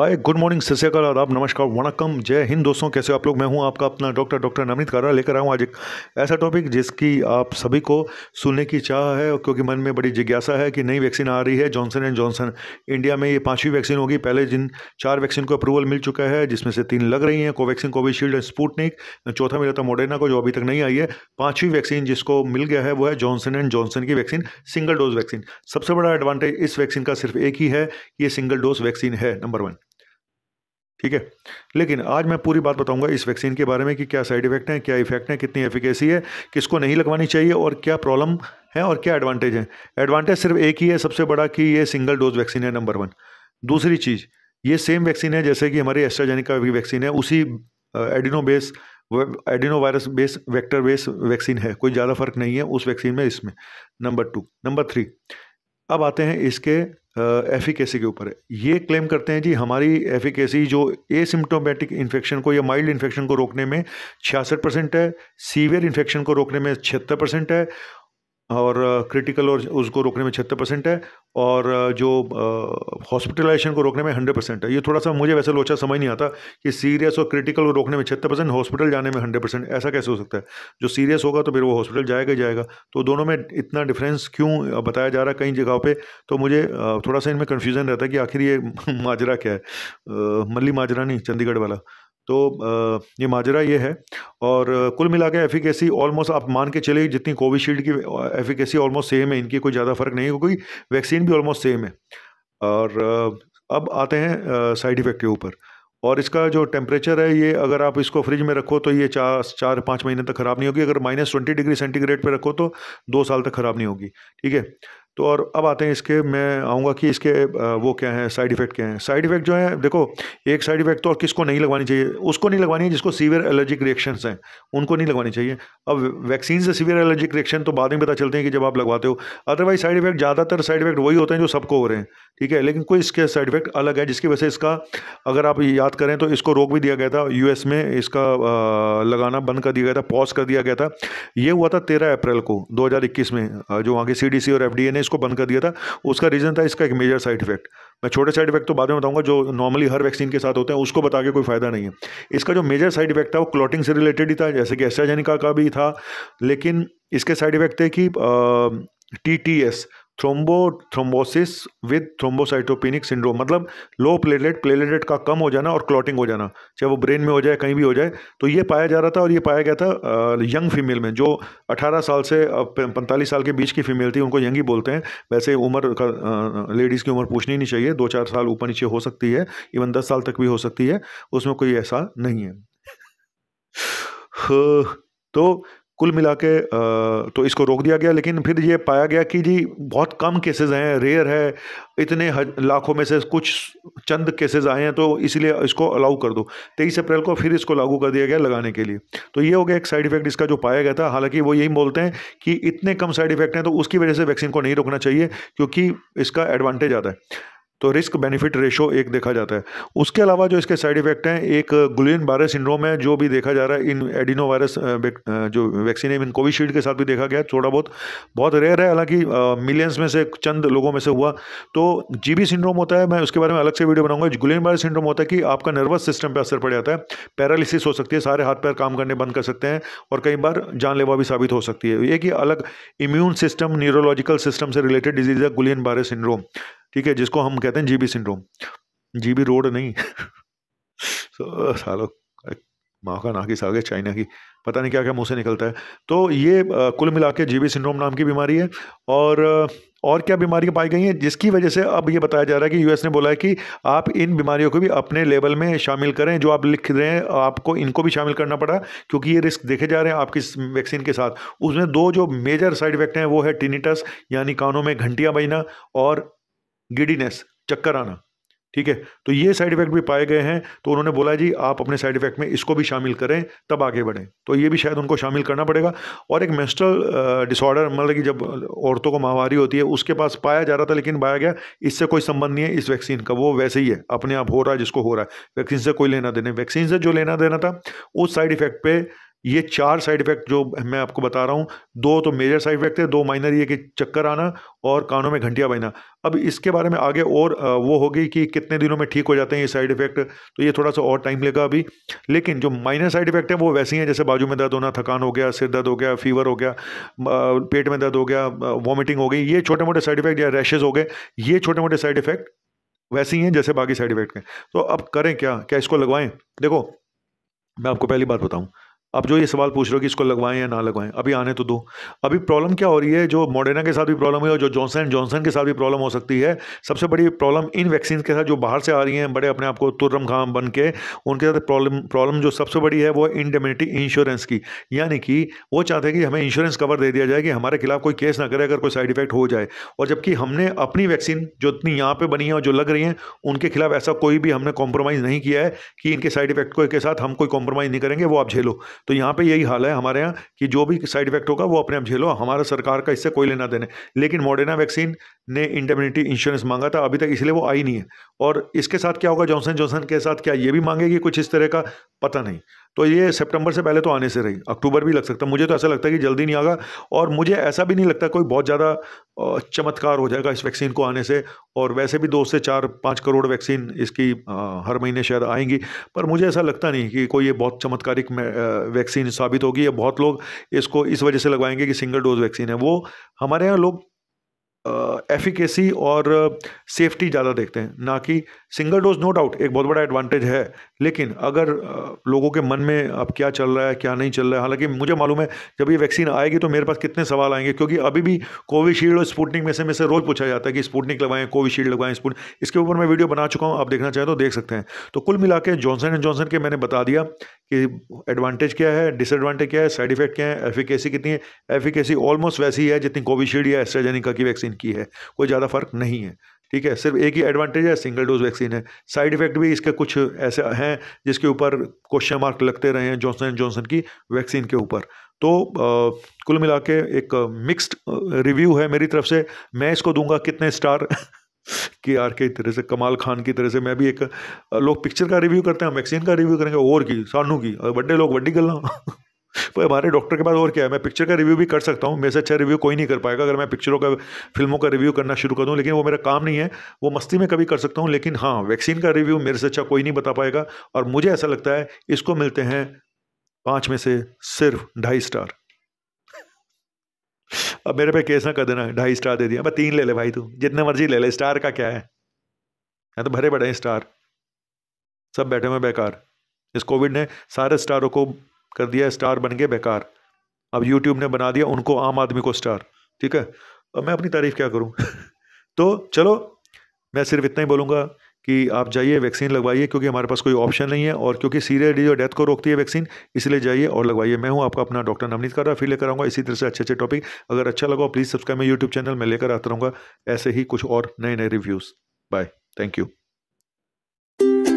hi good morning सत्यकाल आदाब नमस्कार वनकम जय हिंद दोस्तों कैसे आप लोग मैं हूं आपका अपना डॉक्टर डॉक्टर नवनीत कारा लेकर आया हूं आज एक ऐसा टॉपिक जिसकी आप सभी को सुनने की चाह है क्योंकि मन में बड़ी जिज्ञासा है कि नई वैक्सीन आ रही है जॉनसन एंड जॉनसन इंडिया में ये पाँचवीं वैक्सीन होगी पहले जिन चार वैक्सीन को अप्रूवल मिल चुका है जिसमें से तीन लग रही हैं कोवैक्सीन कोविशील्ड एंड स्पूटनिक चौथा मिला था मोडेना को जो अभी तक नहीं आई है पाँचवीं वैक्सीन जिसको मिल गया है वो है जॉनसन एंड जॉनसन की वैक्सीन सिंगल डोज वैक्सीन सबसे बड़ा एडवांटेज इस वैक्सीन का सिर्फ एक ही है ये सिंगल डोज वैक्सीन है नंबर वन ठीक है लेकिन आज मैं पूरी बात बताऊंगा इस वैक्सीन के बारे में कि क्या साइड इफेक्ट हैं क्या इफेक्ट हैं कितनी एफिकेसी है किसको नहीं लगवानी चाहिए और क्या प्रॉब्लम है और क्या एडवांटेज है एडवांटेज सिर्फ एक ही है सबसे बड़ा कि ये सिंगल डोज वैक्सीन है नंबर वन दूसरी चीज़ ये सेम वैक्सीन है जैसे कि हमारी एस्ट्राजेनिका वैक्सीन है उसी adeno base adeno virus base vector base vaccine है कोई ज़्यादा फर्क नहीं है उस वैक्सीन में इसमें नंबर टू नंबर थ्री अब आते हैं इसके एफिकेसी के ऊपर है ये क्लेम करते हैं जी हमारी एफिकेसी जो एसिम्टोमेटिक इन्फेक्शन को या माइल्ड इन्फेक्शन को रोकने में छियासठ परसेंट है सीवियर इन्फेक्शन को रोकने में छिहत्तर परसेंट है और क्रिटिकल और उसको रोकने में छहत्तर परसेंट है और जो हॉस्पिटलाइजेशन को रोकने में हंड्रेड परसेंट है ये थोड़ा सा मुझे वैसे लोचा समझ नहीं आता कि सीरियस और क्रिटिकल को रोकने में छिहत्तर परसेंट हॉस्पिटल जाने में हंड्रेड परसेंट ऐसा कैसे हो सकता है जो सीरियस होगा तो फिर वो हॉस्पिटल जाएगा ही जाएगा तो दोनों में इतना डिफरेंस क्यों बताया जा रहा है कई जगहों पर तो मुझे थोड़ा सा इनमें कन्फ्यूज़न रहता है कि आखिर ये माजरा क्या है मल्ली माजरा नहीं चंडीगढ़ वाला तो ये माजरा ये है और कुल मिला के एफिकेसी ऑलमोस्ट आप मान के चले जितनी कोविशील्ड की एफिकेसी ऑलमोस्ट सेम है इनकी कोई ज़्यादा फ़र्क नहीं है क्योंकि वैक्सीन भी ऑलमोस्ट सेम है और अब आते हैं साइड इफ़ेक्ट के ऊपर और इसका जो टेम्परेचर है ये अगर आप इसको फ्रिज में रखो तो ये चार चार पाँच महीने तक ख़राब नहीं होगी अगर माइनस ट्वेंटी डिग्री सेंटीग्रेड पर रखो तो दो साल तक ख़राब नहीं होगी ठीक है तो और अब आते हैं इसके मैं आऊँगा कि इसके वो क्या हैं साइड इफ़ेक्ट क्या हैं साइड इफ़ेक्ट जो है देखो एक साइड इफ़ेक्ट तो और किसको नहीं लगवानी चाहिए उसको नहीं लगवानी है जिसको सीवियर एलर्जिक रिएक्शन हैं उनको नहीं लगवानी चाहिए अब वैक्सीन से सीवियर एलर्जिक रिएक्शन तो बाद में पता चलते हैं कि जब आप लगवाते हो अदरवाइज साइड इफ़ेक्ट ज़्यादातर साइड इफ़ेक्ट वही होते हैं जो सबको हो रहे हैं ठीक है लेकिन कोई इसके साइड इफ़ेक्ट अलग है जिसकी वजह से इसका अगर आप याद करें तो इसको रोक भी दिया गया था यू में इसका लगाना बंद कर दिया गया था पॉज कर दिया गया था ये हुआ था तेरह अप्रैल को दो में जो वहाँ के सी और एफ ने उसको बंद कर दिया था उसका रीज़न था इसका एक मेजर साइड इफेक्ट मैं छोटे साइड इफेक्ट तो बाद में बताऊंगा जो नॉर्मली हर वैक्सीन के साथ होते हैं उसको बता के कोई फ़ायदा नहीं है इसका जो मेजर साइड इफेक्ट था वो क्लॉटिंग से रिलेटेड ही था जैसे कि एस्ट्राजेनिका का भी था लेकिन इसके साइड इफेक्ट थे कि T T S thrombo thrombosis with thrombocytopenic syndrome मतलब लो प्लेटलेट प्लेटलेट का कम हो जाना और क्लॉटिंग हो जाना चाहे वो ब्रेन में हो जाए कहीं भी हो जाए तो ये पाया जा रहा था और ये पाया गया था यंग फीमेल में जो 18 साल से पैंतालीस साल के बीच की फीमेल थी उनको यंग ही बोलते हैं वैसे उम्र का लेडीज़ की उम्र पूछनी नहीं चाहिए दो चार साल ऊपर नीचे हो सकती है इवन दस साल तक भी हो सकती है उसमें कोई ऐसा नहीं है तो कुल मिला के तो इसको रोक दिया गया लेकिन फिर ये पाया गया कि जी बहुत कम केसेस हैं रेयर है इतने लाखों में से कुछ चंद केसेस आए हैं तो इसलिए इसको अलाउ कर दो तेईस अप्रैल को फिर इसको लागू कर दिया गया लगाने के लिए तो ये हो गया एक साइड इफेक्ट इसका जो पाया गया था हालांकि वो यही बोलते हैं कि इतने कम साइड इफेक्ट हैं तो उसकी वजह से वैक्सीन को नहीं रोकना चाहिए क्योंकि इसका एडवांटेज आता है तो रिस्क बेनिफिट रेशो एक देखा जाता है उसके अलावा जो इसके साइड इफेक्ट हैं एक गुलियन बारे सिंड्रोम है जो भी देखा जा रहा है इन एडिनो वायरस जो वैक्सीन है इन कोविशील्ड के साथ भी देखा गया थोड़ा बहुत बहुत रेयर है हालांकि मिलियंस में से चंद लोगों में से हुआ तो जी सिंड्रोम होता है मैं उसके बारे में अलग से वीडियो बनाऊंगा गुलियन बारे सिंड्रोम होता है कि आपका नर्वस सिस्टम पर असर पड़ जाता है पैरालिसिस हो सकती है सारे हाथ पैर काम करने बंद कर सकते हैं और कई बार जानलेवा भी साबित हो सकती है ये कि अलग इम्यून सिस्टम न्यूरोलॉजिकल सिस्टम से रिलेटेड डिजीज़ है गुलियन बारे सिंड्रोम ठीक है जिसको हम कहते हैं जीबी सिंड्रोम जीबी रोड नहीं so, सालो माँ का ना की सागे चाइना की पता नहीं क्या क्या मुँह से निकलता है तो ये कुल मिला के जीबी सिंड्रोम नाम की बीमारी है और और क्या बीमारियाँ पाई गई हैं जिसकी वजह से अब ये बताया जा रहा है कि यूएस ने बोला है कि आप इन बीमारियों को भी अपने लेवल में शामिल करें जो आप लिख रहे हैं आपको इनको भी शामिल करना पड़ा क्योंकि ये रिस्क देखे जा रहे हैं आपकी वैक्सीन के साथ उसमें दो जो मेजर साइड इफेक्ट हैं वो है टिनिटस यानी कानों में घंटियाँ बजना और गिडीनेस चक्कर आना ठीक है तो ये साइड इफेक्ट भी पाए गए हैं तो उन्होंने बोला जी आप अपने साइड इफेक्ट में इसको भी शामिल करें तब आगे बढ़ें तो ये भी शायद उनको शामिल करना पड़ेगा और एक मेस्ट्रल डिसऑर्डर मतलब कि जब औरतों को माहवारी होती है उसके पास पाया जा रहा था लेकिन पाया गया इससे कोई संबंध नहीं है इस वैक्सीन का वो वैसे ही है अपने आप हो रहा है जिसको हो रहा है वैक्सीन से कोई लेना देना वैक्सीन से जो लेना देना था उस साइड इफेक्ट पर ये चार साइड इफेक्ट जो मैं आपको बता रहा हूँ दो तो मेजर साइड इफेक्ट है दो माइनर ये कि चक्कर आना और कानों में घंटिया बहना अब इसके बारे में आगे और वो होगी कि कितने दिनों में ठीक हो जाते हैं ये साइड इफेक्ट तो ये थोड़ा सा और टाइम लेगा अभी लेकिन जो माइनर साइड इफेक्ट है वो वैसे ही है जैसे बाजू में दर्द होना थकान हो गया सिर दर्द हो गया फीवर हो गया पेट में दर्द हो गया वॉमिटिंग हो गई ये छोटे मोटे साइड इफेक्ट या रैशेज हो गए ये छोटे मोटे साइड इफेक्ट वैसे ही हैं जैसे बाकी साइड इफेक्ट हैं तो अब करें क्या क्या इसको लगवाएं देखो मैं आपको पहली बात बताऊं आप जो ये सवाल पूछ रहे हो कि इसको लगवाएं या ना लगवाएं अभी आने तो दो अभी प्रॉब्लम क्या हो रही है जो मॉडर्ना के साथ भी प्रॉब्लम हुई और जो जॉनसन जॉनसन के साथ भी प्रॉब्लम हो सकती है सबसे बड़ी प्रॉब्लम इन वैक्सीन के साथ जो बाहर से आ रही हैं बड़े अपने आप को तुर्रम खाम बन के उनके साथ प्रॉब्लम प्रॉब्लम जो सबसे बड़ी है वो इंडेमिनिटी इंश्योरेंस की यानी कि वो चाहते हैं कि हमें इंश्योरेंस कवर दे दिया जाए कि हमारे खिलाफ कोई केस ना करे अगर कोई साइड इफेक्ट हो जाए और जबकि हमने अपनी वैक्सीन जो इतनी यहाँ पर बनी है और जो लग रही हैं उनके खिलाफ ऐसा कोई भी हमने कॉम्प्रोमाइज़ नहीं किया है कि इनके साइड इफेक्ट के साथ हम कोई कॉम्प्रोमाइज़ नहीं करेंगे वो आप झेलो तो यहाँ पे यही हाल है हमारे यहाँ कि जो भी साइड इफेक्ट होगा वो अपने आप झेलो हमारा सरकार का इससे कोई लेना देने लेकिन मॉडर्ना वैक्सीन ने इंडेमिनिटी इंश्योरेंस मांगा था अभी तक इसलिए वो आई नहीं है और इसके साथ क्या होगा जॉनसन जॉनसन के साथ क्या ये भी मांगेगी कुछ इस तरह का पता नहीं तो ये सितंबर से पहले तो आने से रही अक्टूबर भी लग सकता है मुझे तो ऐसा लगता है कि जल्दी नहीं आगा और मुझे ऐसा भी नहीं लगता कोई बहुत ज़्यादा चमत्कार हो जाएगा इस वैक्सीन को आने से और वैसे भी दो से चार पाँच करोड़ वैक्सीन इसकी हर महीने शायद आएंगी पर मुझे ऐसा लगता नहीं कि कोई ये बहुत चमत्कारिक वैक्सीन साबित होगी या बहुत लोग इसको इस वजह से लगवाएंगे कि सिंगल डोज वैक्सीन है वो हमारे यहाँ लोग एफिकेसी और सेफ्टी ज़्यादा देखते हैं ना कि सिंगल डोज नो डाउट एक बहुत बड़ा एडवांटेज है लेकिन अगर लोगों के मन में अब क्या चल रहा है क्या नहीं चल रहा है हालांकि मुझे मालूम है जब ये वैक्सीन आएगी तो मेरे पास कितने सवाल आएंगे क्योंकि अभी भी कोविशील्ड और स्पुटनिक में से में से रोज़ पूछा जाता है कि स्पुटनिक लगाएं कोविशील्ड लगाएं स्पूट इसके ऊपर मैं वीडियो बना चुका हूँ आप देखना चाहें तो देख सकते हैं तो कुल मिला के जॉनसन एंड जॉनसन के मैंने बता दिया कि एडवांटेज क्या है डिसएडवांटेज क्या है साइड इफेक्ट क्या है एफिकेसी कितनी है एफिकेसी ऑलमोस्ट वैसी है जितनी कोविशील्ड या एस्ट्राजेनिका की वैक्सीन वैक्सीन की है कोई ज़्यादा फर्क नहीं है ठीक है सिर्फ एक ही एडवांटेज है सिंगल डोज वैक्सीन है साइड इफेक्ट भी इसके कुछ ऐसे हैं जिसके ऊपर क्वेश्चन मार्क लगते रहे हैं जॉनसन एंड जॉनसन की वैक्सीन के ऊपर तो आ, कुल मिला एक मिक्स्ड रिव्यू है मेरी तरफ से मैं इसको दूंगा कितने स्टार के आर के तरह से कमाल खान की तरह से मैं भी एक लोग पिक्चर का रिव्यू करते हैं वैक्सीन का रिव्यू करेंगे और की सानू की बड़े लोग वड्डी गल्ला वो हमारे डॉक्टर के पास और क्या है मैं पिक्चर का रिव्यू भी कर सकता हूँ मेरे से अच्छा रिव्यू कोई नहीं कर पाएगा अगर मैं पिक्चरों का फिल्मों का रिव्यू करना शुरू कर दूँ लेकिन वो मेरा काम नहीं है वो मस्ती में कभी कर सकता हूँ लेकिन हाँ वैक्सीन का रिव्यू मेरे से अच्छा कोई नहीं बता पाएगा और मुझे ऐसा लगता है इसको मिलते हैं पाँच में से सिर्फ ढाई स्टार अब मेरे पे केस ना कर देना ढाई स्टार दे दिया मैं तीन ले ले भाई तू जितने मर्जी ले ले स्टार का क्या है या तो भरे बड़े हैं स्टार सब बैठे हुए बेकार इस कोविड ने सारे स्टारों को कर दिया स्टार बन गए बेकार अब यूट्यूब ने बना दिया उनको आम आदमी को स्टार ठीक है अब मैं अपनी तारीफ क्या करूँ तो चलो मैं सिर्फ इतना ही बोलूँगा कि आप जाइए वैक्सीन लगवाइए क्योंकि हमारे पास कोई ऑप्शन नहीं है और क्योंकि सीरियस डिजीज और डेथ को रोकती है वैक्सीन इसलिए जाइए और लगवाइए मैं हूँ आपका अपना डॉक्टर नवनीत कर रहा फिर लेकर आऊँगा इसी तरह से अच्छे अच्छे टॉपिक अगर अच्छा लगा प्लीज़ सब्सक्राइब मैं यूट्यूब चैनल में लेकर आता रहूँगा ऐसे ही कुछ और नए नए रिव्यूज़ बाय थैंक यू